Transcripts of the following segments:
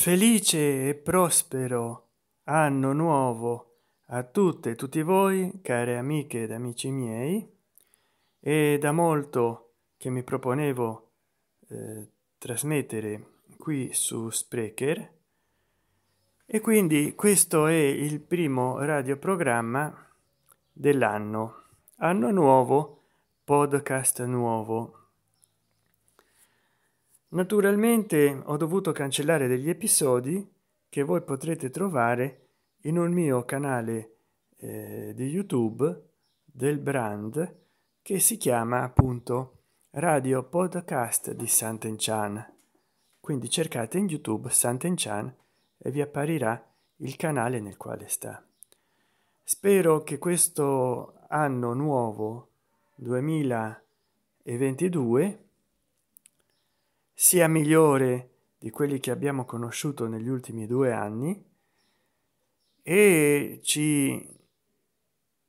felice e prospero anno nuovo a tutte e tutti voi care amiche ed amici miei e da molto che mi proponevo eh, trasmettere qui su sprecher e quindi questo è il primo radioprogramma dell'anno anno nuovo podcast nuovo naturalmente ho dovuto cancellare degli episodi che voi potrete trovare in un mio canale eh, di youtube del brand che si chiama appunto radio podcast di Sant'Enchan. Quindi cercate in youtube Sant'Enchan e vi apparirà il canale nel quale sta. Spero che questo anno nuovo 2022 sia migliore di quelli che abbiamo conosciuto negli ultimi due anni e ci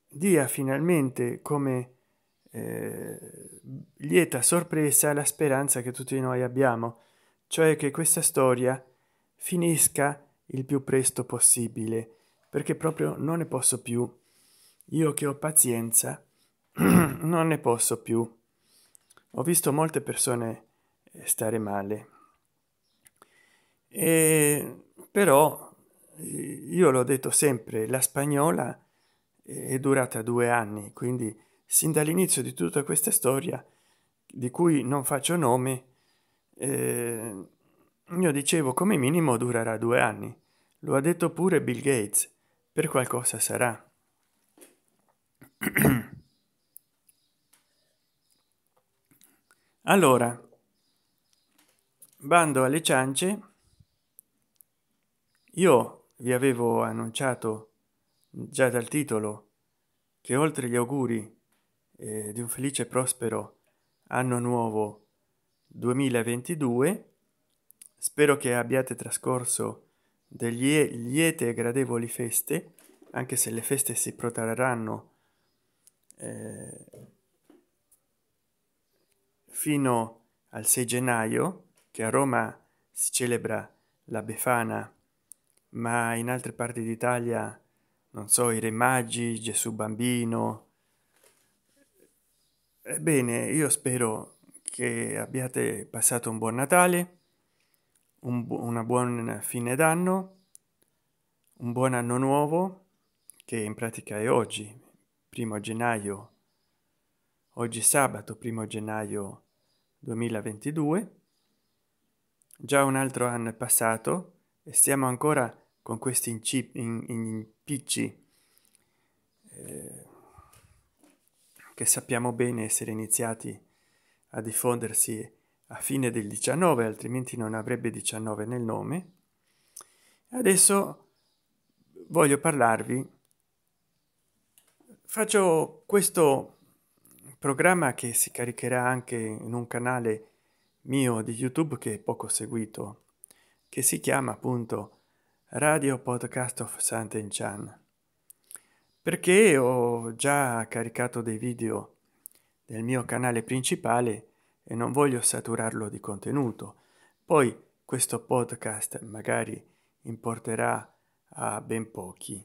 dia finalmente come eh, lieta sorpresa la speranza che tutti noi abbiamo, cioè che questa storia finisca il più presto possibile, perché proprio non ne posso più. Io che ho pazienza, non ne posso più. Ho visto molte persone stare male. E, però io l'ho detto sempre, la spagnola è durata due anni, quindi sin dall'inizio di tutta questa storia, di cui non faccio nome, eh, io dicevo come minimo durerà due anni. Lo ha detto pure Bill Gates, per qualcosa sarà. allora, bando alle ciance io vi avevo annunciato già dal titolo che oltre gli auguri eh, di un felice e prospero anno nuovo 2022 spero che abbiate trascorso degli liete e gradevoli feste anche se le feste si protrarranno eh, fino al 6 gennaio che a roma si celebra la befana ma in altre parti d'italia non so i re magi gesù bambino ebbene io spero che abbiate passato un buon natale un bu una buona fine d'anno un buon anno nuovo che in pratica è oggi primo gennaio oggi sabato primo gennaio 2022 già un altro anno è passato e stiamo ancora con questi incipicci eh, che sappiamo bene essere iniziati a diffondersi a fine del 19 altrimenti non avrebbe 19 nel nome adesso voglio parlarvi faccio questo programma che si caricherà anche in un canale mio di YouTube che poco seguito, che si chiama appunto Radio Podcast of Santen Chan. Perché ho già caricato dei video nel mio canale principale e non voglio saturarlo di contenuto. Poi questo podcast magari importerà a ben pochi.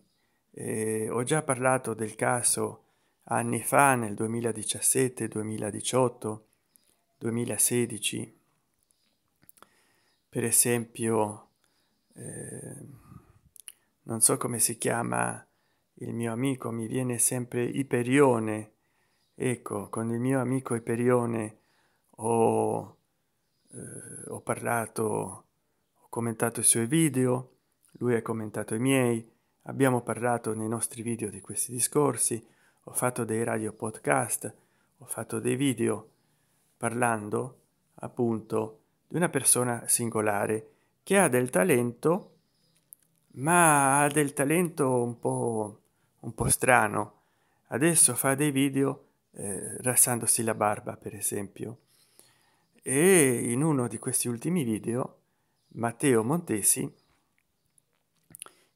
E ho già parlato del caso anni fa, nel 2017-2018, 2016 per esempio eh, non so come si chiama il mio amico mi viene sempre iperione ecco con il mio amico iperione ho, eh, ho parlato ho commentato i suoi video lui ha commentato i miei abbiamo parlato nei nostri video di questi discorsi ho fatto dei radio podcast ho fatto dei video parlando appunto di una persona singolare che ha del talento ma ha del talento un po un po strano adesso fa dei video eh, rassandosi la barba per esempio e in uno di questi ultimi video matteo montesi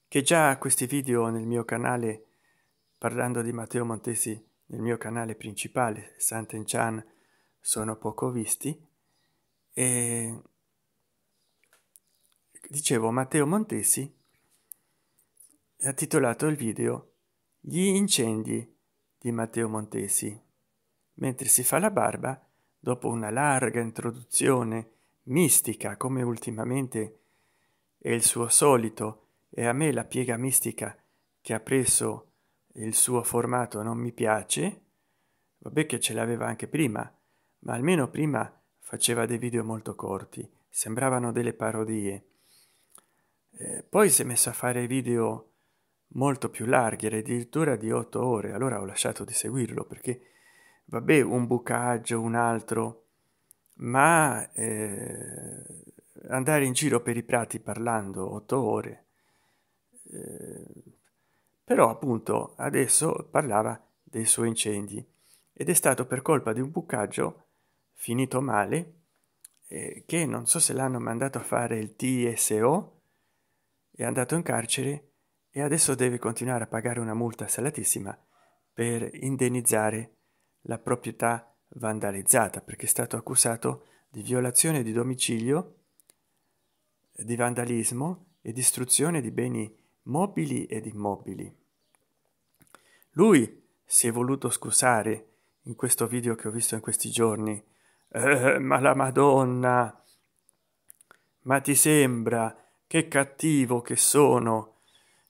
che già questi video nel mio canale parlando di matteo montesi nel mio canale principale santen chan sono poco visti e dicevo Matteo Montesi ha titolato il video gli incendi di Matteo Montesi mentre si fa la barba dopo una larga introduzione mistica come ultimamente è il suo solito e a me la piega mistica che ha preso il suo formato non mi piace vabbè che ce l'aveva anche prima ma almeno prima faceva dei video molto corti sembravano delle parodie eh, poi si è messo a fare video molto più larghi addirittura di otto ore allora ho lasciato di seguirlo perché vabbè un bucaggio un altro ma eh, andare in giro per i prati parlando otto ore eh, però appunto adesso parlava dei suoi incendi ed è stato per colpa di un bucaggio finito male eh, che non so se l'hanno mandato a fare il TSO è andato in carcere e adesso deve continuare a pagare una multa salatissima per indennizzare la proprietà vandalizzata perché è stato accusato di violazione di domicilio di vandalismo e distruzione di beni mobili ed immobili lui si è voluto scusare in questo video che ho visto in questi giorni eh, ma la madonna ma ti sembra che cattivo che sono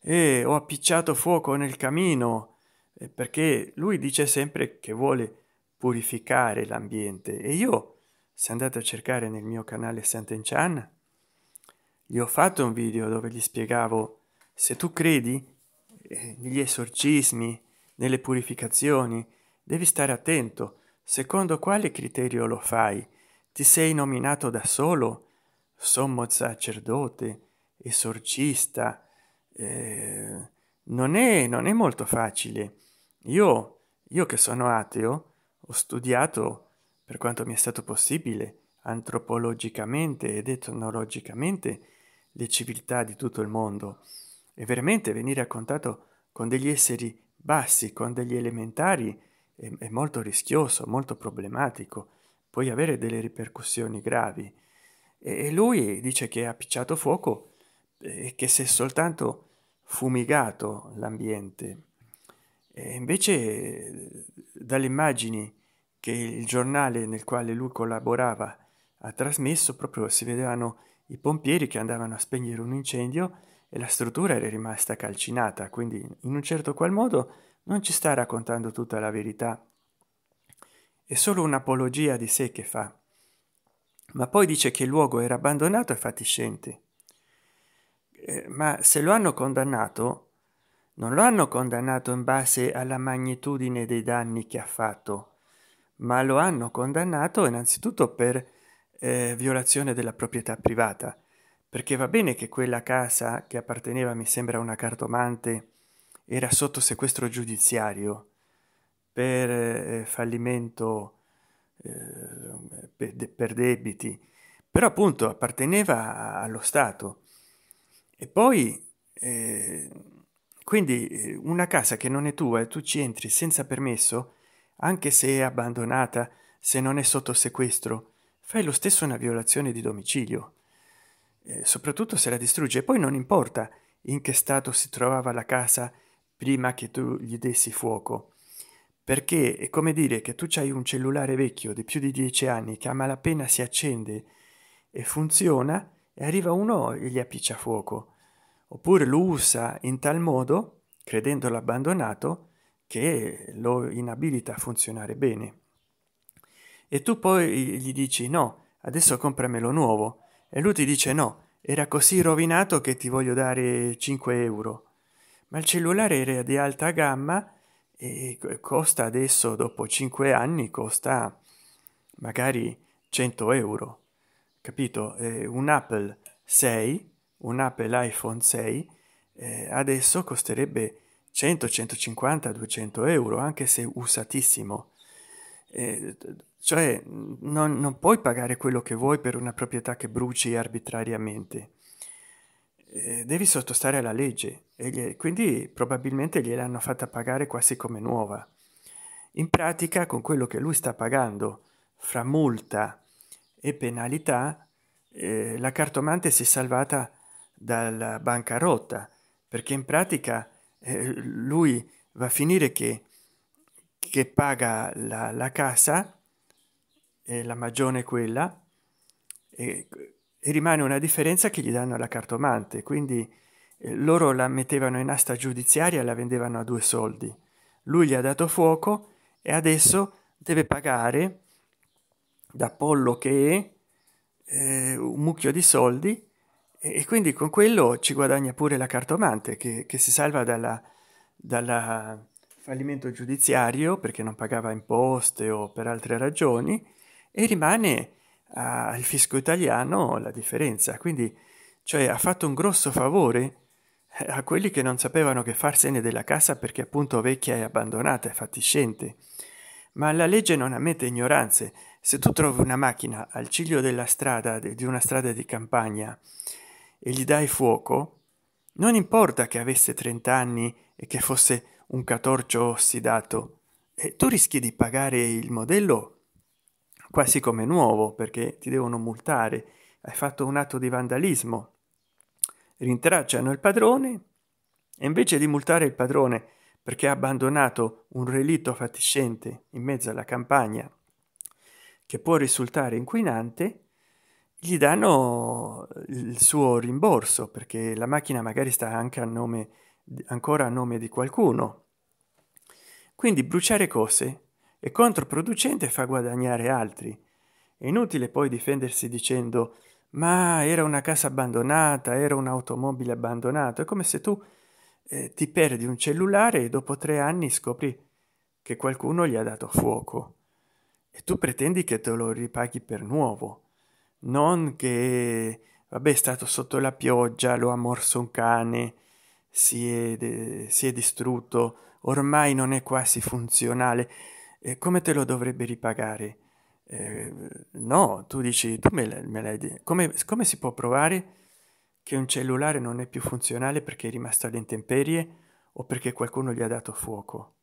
e ho appicciato fuoco nel camino eh, perché lui dice sempre che vuole purificare l'ambiente e io se andate a cercare nel mio canale Sant'Enchan gli ho fatto un video dove gli spiegavo se tu credi eh, negli esorcismi nelle purificazioni devi stare attento secondo quale criterio lo fai ti sei nominato da solo sommo sacerdote esorcista eh, non è non è molto facile io io che sono ateo ho studiato per quanto mi è stato possibile antropologicamente ed etnologicamente le civiltà di tutto il mondo e veramente venire a contatto con degli esseri bassi con degli elementari è, è molto rischioso, molto problematico, puoi avere delle ripercussioni gravi. E, e lui dice che ha picciato fuoco eh, e che si è soltanto fumigato l'ambiente. E invece eh, dalle immagini che il giornale nel quale lui collaborava ha trasmesso, proprio si vedevano i pompieri che andavano a spegnere un incendio e la struttura era rimasta calcinata, quindi in un certo qual modo non ci sta raccontando tutta la verità è solo un'apologia di sé che fa ma poi dice che il luogo era abbandonato e fatiscente eh, ma se lo hanno condannato non lo hanno condannato in base alla magnitudine dei danni che ha fatto ma lo hanno condannato innanzitutto per eh, violazione della proprietà privata perché va bene che quella casa che apparteneva mi sembra a una cartomante era sotto sequestro giudiziario per eh, fallimento, eh, per, de per debiti, però appunto apparteneva allo Stato. E poi, eh, quindi eh, una casa che non è tua e tu ci entri senza permesso, anche se è abbandonata, se non è sotto sequestro, fai lo stesso una violazione di domicilio, eh, soprattutto se la distrugge. poi non importa in che stato si trovava la casa, prima che tu gli dessi fuoco perché è come dire che tu c'hai un cellulare vecchio di più di dieci anni che a malapena si accende e funziona e arriva uno e gli appiccia fuoco oppure lo usa in tal modo credendolo abbandonato che lo inabilita a funzionare bene e tu poi gli dici no adesso compramelo nuovo e lui ti dice no era così rovinato che ti voglio dare 5 euro ma il cellulare era di alta gamma e costa adesso dopo cinque anni costa magari 100 euro capito eh, un apple 6 un apple iphone 6 eh, adesso costerebbe 100 150 200 euro anche se usatissimo eh, cioè non, non, puoi pagare quello che vuoi per una proprietà che bruci arbitrariamente devi sottostare alla legge e quindi probabilmente gliel'hanno fatta pagare quasi come nuova. In pratica con quello che lui sta pagando fra multa e penalità, eh, la cartomante si è salvata dalla bancarotta, perché in pratica eh, lui va a finire che, che paga la, la casa, eh, la magione quella, e, e rimane una differenza che gli danno alla cartomante, quindi loro la mettevano in asta giudiziaria e la vendevano a due soldi lui gli ha dato fuoco e adesso deve pagare da pollo che è eh, un mucchio di soldi e, e, quindi con quello ci guadagna pure la cartomante che, che si salva dal dalla fallimento giudiziario perché non pagava imposte o per altre ragioni e rimane al fisco italiano la differenza quindi cioè ha fatto un grosso favore a quelli che non sapevano che farsene della casa perché appunto vecchia e abbandonata e fatiscente. Ma la legge non ammette ignoranze. Se tu trovi una macchina al ciglio della strada, di una strada di campagna, e gli dai fuoco, non importa che avesse 30 anni e che fosse un catorcio ossidato, e tu rischi di pagare il modello quasi come nuovo perché ti devono multare, hai fatto un atto di vandalismo rintracciano il padrone e invece di multare il padrone perché ha abbandonato un relitto fatiscente in mezzo alla campagna che può risultare inquinante gli danno il suo rimborso perché la macchina magari sta anche a nome ancora a nome di qualcuno quindi bruciare cose è controproducente e fa guadagnare altri è inutile poi difendersi dicendo ma era una casa abbandonata era un'automobile abbandonata è come se tu eh, ti perdi un cellulare e dopo tre anni scopri che qualcuno gli ha dato fuoco e tu pretendi che te lo ripaghi per nuovo non che vabbè è stato sotto la pioggia lo ha morso un cane si è, si è distrutto ormai non è quasi funzionale e come te lo dovrebbe ripagare eh, no, tu dici, tu me, me l'hai detto. Come, come si può provare che un cellulare non è più funzionale perché è rimasto alle intemperie o perché qualcuno gli ha dato fuoco?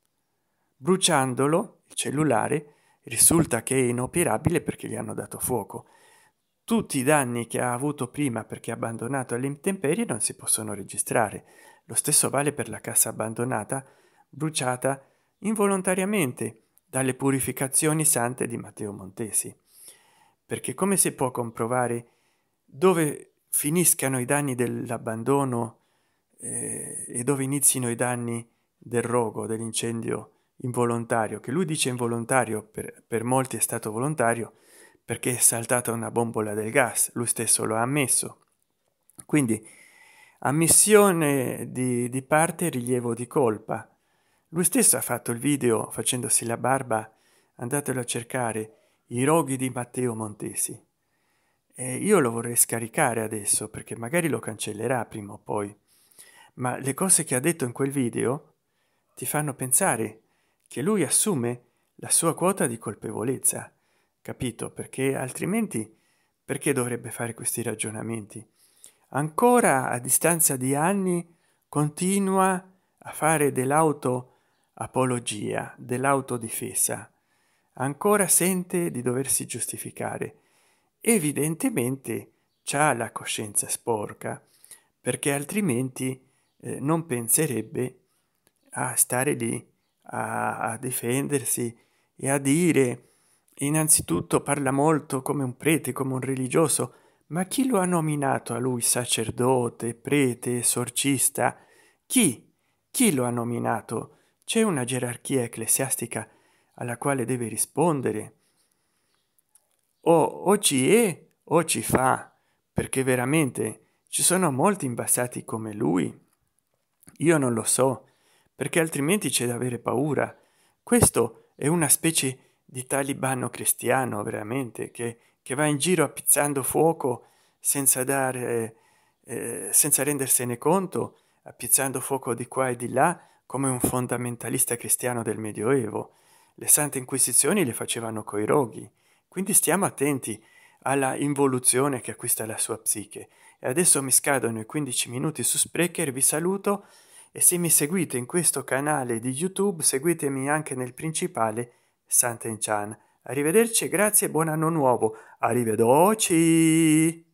Bruciandolo, il cellulare, risulta che è inoperabile perché gli hanno dato fuoco. Tutti i danni che ha avuto prima perché abbandonato alle intemperie non si possono registrare. Lo stesso vale per la cassa abbandonata, bruciata involontariamente dalle purificazioni sante di Matteo Montesi, perché come si può comprovare dove finiscano i danni dell'abbandono eh, e dove inizino i danni del rogo, dell'incendio involontario, che lui dice involontario, per, per molti è stato volontario, perché è saltata una bombola del gas, lui stesso lo ha ammesso. Quindi ammissione di, di parte, rilievo di colpa lui stesso ha fatto il video facendosi la barba andatelo a cercare i roghi di matteo montesi e io lo vorrei scaricare adesso perché magari lo cancellerà prima o poi ma le cose che ha detto in quel video ti fanno pensare che lui assume la sua quota di colpevolezza capito perché altrimenti perché dovrebbe fare questi ragionamenti ancora a distanza di anni continua a fare dell'auto apologia dell'autodifesa ancora sente di doversi giustificare evidentemente ha la coscienza sporca perché altrimenti eh, non penserebbe a stare lì a, a difendersi e a dire innanzitutto parla molto come un prete come un religioso ma chi lo ha nominato a lui sacerdote prete esorcista chi chi lo ha nominato c'è una gerarchia ecclesiastica alla quale deve rispondere. O, o ci è o ci fa, perché veramente ci sono molti imbassati come lui. Io non lo so, perché altrimenti c'è da avere paura. Questo è una specie di talibano cristiano, veramente, che, che va in giro appizzando fuoco senza dare, eh, senza rendersene conto, appizzando fuoco di qua e di là, come un fondamentalista cristiano del Medioevo. Le sante inquisizioni le facevano coi roghi. Quindi stiamo attenti alla involuzione che acquista la sua psiche. E adesso mi scadono i 15 minuti su Sprecher, vi saluto e se mi seguite in questo canale di YouTube, seguitemi anche nel principale Sant'Enchan. Arrivederci, grazie e buon anno nuovo. Arrivederci!